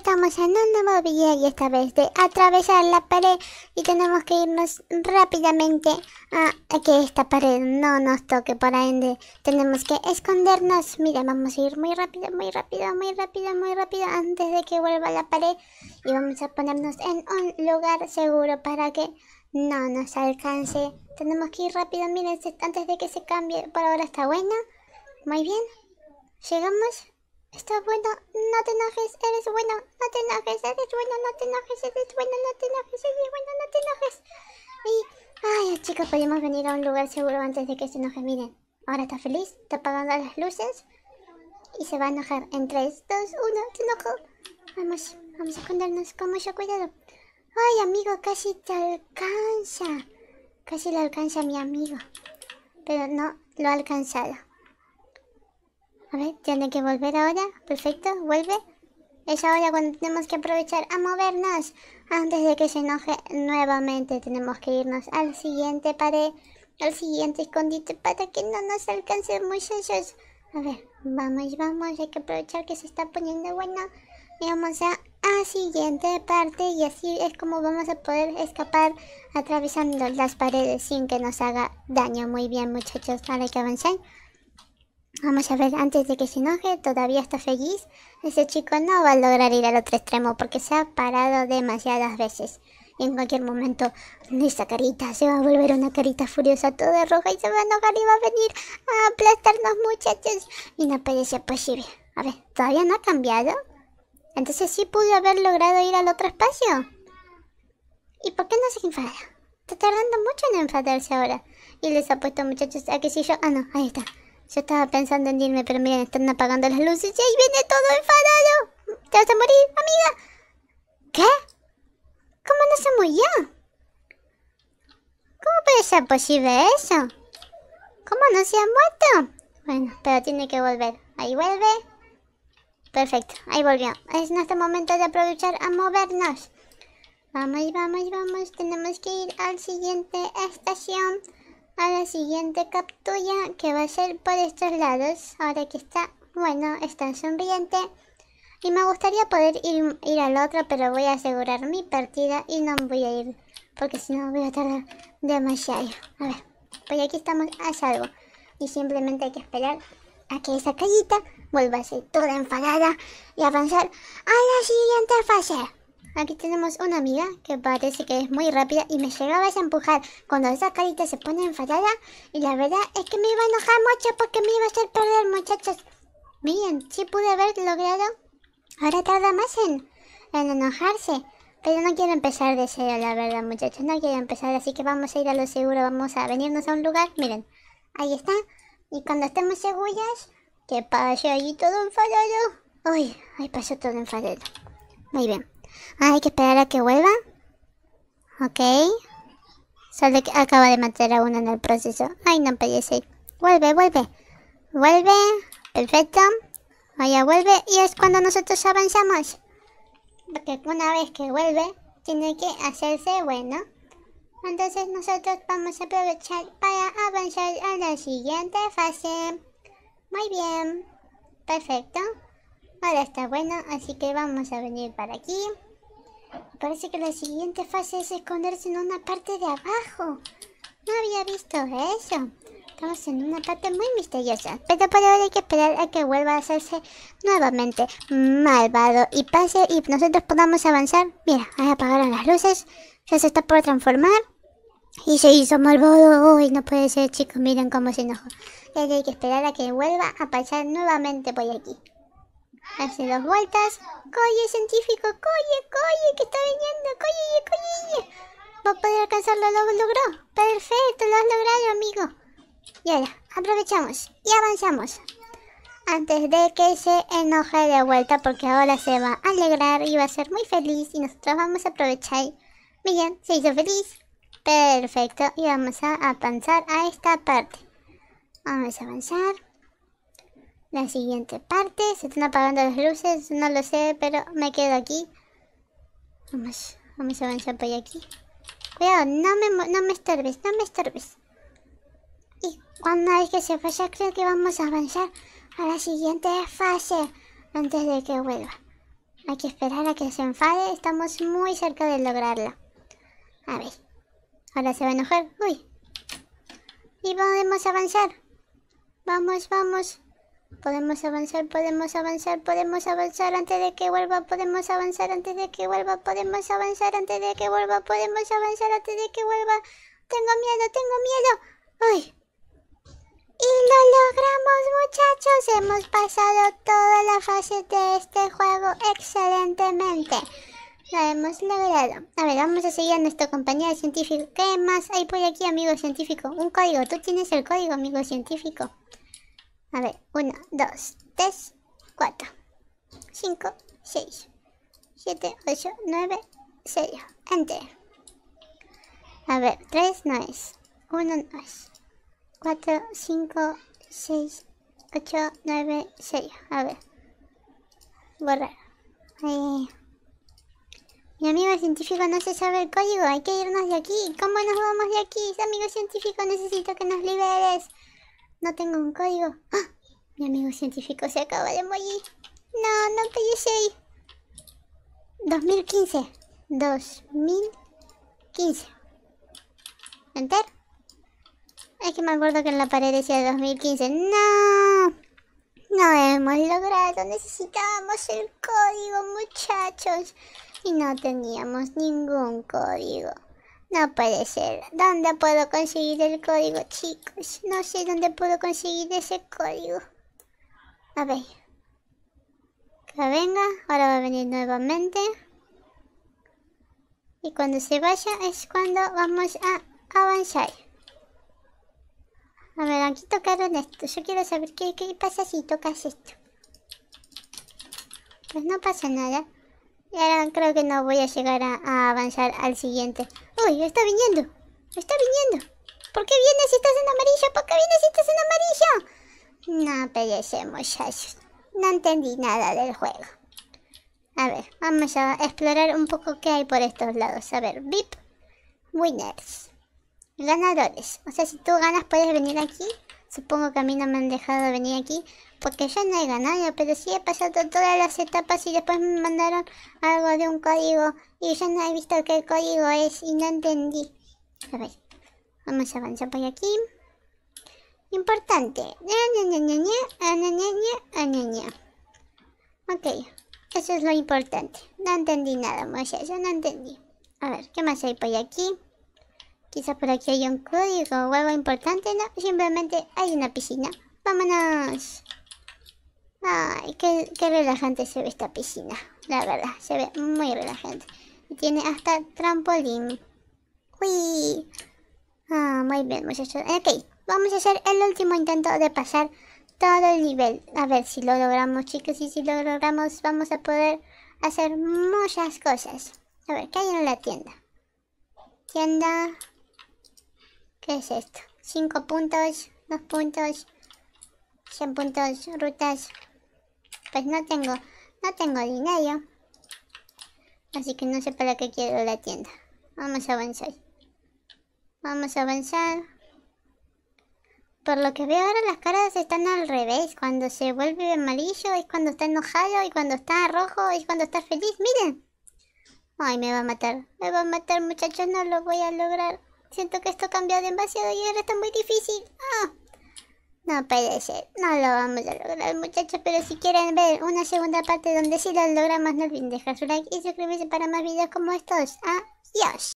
estamos en un nuevo video y esta vez de atravesar la pared y tenemos que irnos rápidamente a que esta pared no nos toque por ende tenemos que escondernos mira vamos a ir muy rápido muy rápido muy rápido muy rápido antes de que vuelva la pared y vamos a ponernos en un lugar seguro para que no nos alcance tenemos que ir rápido miren antes de que se cambie por ahora está bueno muy bien llegamos Está bueno, no te enojes, eres bueno, no te enojes, eres bueno, no te enojes, eres bueno, no te enojes, eres bueno, no te enojes. Y, ay, chicos, podemos venir a un lugar seguro antes de que se enoje. Miren, ahora está feliz, está apagando las luces y se va a enojar. En 3, 2, 1, se enojo! Vamos, vamos a escondernos con mucho cuidado. Ay, amigo, casi te alcanza. Casi le alcanza a mi amigo. Pero no lo ha alcanzado. A ver, tiene que volver ahora. Perfecto, vuelve. Es ahora cuando tenemos que aprovechar a movernos. Antes de que se enoje nuevamente, tenemos que irnos al siguiente pared. Al siguiente escondite para que no nos alcancen muchachos. A ver, vamos, vamos. Hay que aprovechar que se está poniendo bueno. Y vamos a la siguiente parte y así es como vamos a poder escapar atravesando las paredes sin que nos haga daño. Muy bien muchachos, ahora que avanzar. Vamos a ver, antes de que se enoje, todavía está feliz. Ese chico no va a lograr ir al otro extremo porque se ha parado demasiadas veces. Y en cualquier momento, esa carita se va a volver una carita furiosa toda roja y se va a enojar y va a venir a aplastarnos muchachos. Y no puede posible. A ver, ¿todavía no ha cambiado? Entonces sí pudo haber logrado ir al otro espacio. ¿Y por qué no se enfada? Está tardando mucho en enfadarse ahora. Y les ha apuesto muchachos a que si yo... Ah no, ahí está. Yo estaba pensando en irme, pero miren, están apagando las luces y ahí viene todo enfadado. Te vas a morir, amiga. ¿Qué? ¿Cómo no se murió? ¿Cómo puede ser posible eso? ¿Cómo no se ha muerto? Bueno, pero tiene que volver. Ahí vuelve. Perfecto, ahí volvió. Es nuestro momento de aprovechar a movernos. Vamos, vamos, vamos. Tenemos que ir al siguiente estación a la siguiente captura que va a ser por estos lados. Ahora que está, bueno, está sonriente. Y me gustaría poder ir, ir al otro, pero voy a asegurar mi partida y no voy a ir. Porque si no voy a tardar demasiado. A ver, pues aquí estamos a salvo. Y simplemente hay que esperar a que esa callita vuelva a ser toda enfadada y avanzar a la siguiente fase aquí tenemos una amiga que parece que es muy rápida y me llegaba a empujar cuando esa carita se pone enfadada y la verdad es que me iba a enojar mucho porque me iba a hacer perder muchachos. Miren, sí pude haber logrado. Ahora tarda más en, en enojarse. Pero no quiero empezar de cero, la verdad, muchachos. No quiero empezar, así que vamos a ir a lo seguro. Vamos a venirnos a un lugar. Miren, ahí está. Y cuando estemos seguras, que pase allí todo enfadado. Uy, ahí pasó todo enfadado. Muy bien hay que esperar a que vuelva. Ok. Solo que acaba de matar a uno en el proceso. Ay, no puede Vuelve, vuelve. Vuelve. Perfecto. Vaya, vuelve. Y es cuando nosotros avanzamos. Porque una vez que vuelve, tiene que hacerse bueno. Entonces nosotros vamos a aprovechar para avanzar a la siguiente fase. Muy bien. Perfecto. Ahora está bueno, así que vamos a venir para aquí. Parece que la siguiente fase es esconderse en una parte de abajo. No había visto eso. Estamos en una parte muy misteriosa. Pero por ahora hay que esperar a que vuelva a hacerse nuevamente malvado y pase y nosotros podamos avanzar. Mira, ahí apagaron las luces. Ya se está por transformar. Y se hizo malvado. Uy, no puede ser, chicos. Miren cómo se enojó. hay que esperar a que vuelva a pasar nuevamente por aquí hace dos vueltas. Coye, científico, coye, coye, que está viniendo, coye, coye. Va a poder alcanzarlo, lo logró. Perfecto, lo has logrado, amigo. Y ahora, aprovechamos y avanzamos. Antes de que se enoje de vuelta, porque ahora se va a alegrar y va a ser muy feliz. Y nosotros vamos a aprovechar. Miren, se hizo feliz. Perfecto, y vamos a avanzar a esta parte. Vamos a avanzar la siguiente parte. Se están apagando las luces, no lo sé, pero me quedo aquí. Vamos, vamos a avanzar por aquí. Cuidado, no me, no me estorbes, no me estorbes. Y cuando es que se falla, creo que vamos a avanzar a la siguiente fase antes de que vuelva. Hay que esperar a que se enfade, estamos muy cerca de lograrlo. A ver, ahora se va a enojar. Uy. Y podemos avanzar. Vamos, vamos. Podemos avanzar, podemos avanzar, podemos avanzar antes de que vuelva, podemos avanzar antes de que vuelva, podemos avanzar antes de que vuelva, podemos avanzar antes de que vuelva. Tengo miedo, tengo miedo. ¡Ay! Y lo logramos muchachos, hemos pasado toda la fase de este juego excelentemente. Lo hemos logrado. A ver, vamos a seguir a nuestro compañero científico. ¿Qué más hay por aquí, amigo científico? Un código. Tú tienes el código, amigo científico. A ver, 1, 2, 3, 4, 5, 6, 7, 8, 9, 0. Enter. A ver, 3 no es. 1 no es. 4, 5, 6, 8, 9, 0. A ver. Borrar. Eh. Mi amigo científico no se sabe el código. Hay que irnos de aquí. ¿Cómo nos vamos de aquí? Amigo científico, necesito que nos liberes no tengo un código. ¡Ah! Mi amigo científico se acaba de morir. No, no ahí. 2015. 2015. ¿Enter? Es que me acuerdo que en la pared decía 2015. ¡No! No hemos logrado. Necesitábamos el código, muchachos. Y no teníamos ningún código. No puede ser. ¿Dónde puedo conseguir el código, chicos? No sé dónde puedo conseguir ese código. A ver. Que venga. Ahora va a venir nuevamente. Y cuando se vaya es cuando vamos a avanzar. A ver, aquí tocaron esto. Yo quiero saber qué, pasa si tocas esto. Pues no pasa nada. Y ahora creo que no voy a llegar a avanzar al siguiente. Uy, está viniendo. Está viniendo. ¿Por qué vienes si estás en amarilla? ¿Por qué vienes si estás en amarillo? No perecemos, muchachos. No entendí nada del juego. A ver, vamos a explorar un poco qué hay por estos lados. A ver, VIP, winners, ganadores. O sea, si tú ganas puedes venir aquí Supongo que a mí no me han dejado venir aquí porque yo no he ganado, pero sí he pasado todas las etapas y después me mandaron algo de un código y yo no he visto qué código es y no entendí. A ver, vamos a avanzar por aquí. Importante. Ok, eso es lo importante. No entendí nada, yo no entendí. A ver, ¿qué más hay por aquí? Quizás por aquí hay un código o algo importante, ¿no? Simplemente hay una piscina. ¡Vámonos! Ay, qué, relajante se ve esta piscina. La verdad, se ve muy relajante. Y tiene hasta trampolín. ¡Uy! Ah, muy bien, muchachos. Ok, vamos a hacer el último intento de pasar todo el nivel. A ver si lo logramos, chicos. Y si lo logramos, vamos a poder hacer muchas cosas. A ver, ¿qué hay en la tienda? Tienda es esto? 5 puntos, 2 puntos, 100 puntos, rutas. Pues no tengo, no tengo dinero. Así que no sé para qué quiero la tienda. Vamos a avanzar. Vamos a avanzar. Por lo que veo ahora las caras están al revés. Cuando se vuelve amarillo es cuando está enojado y cuando está rojo es cuando está feliz. Miren. Ay, me va a matar. Me va a matar muchachos. No lo voy a lograr. Siento que esto ha cambiado demasiado y ahora está muy difícil. Ah. no puede ser. No lo vamos a lograr, muchachos. Pero si quieren ver una segunda parte donde sí lo logramos, no olviden dejar su like y suscribirse para más videos como estos. Adiós.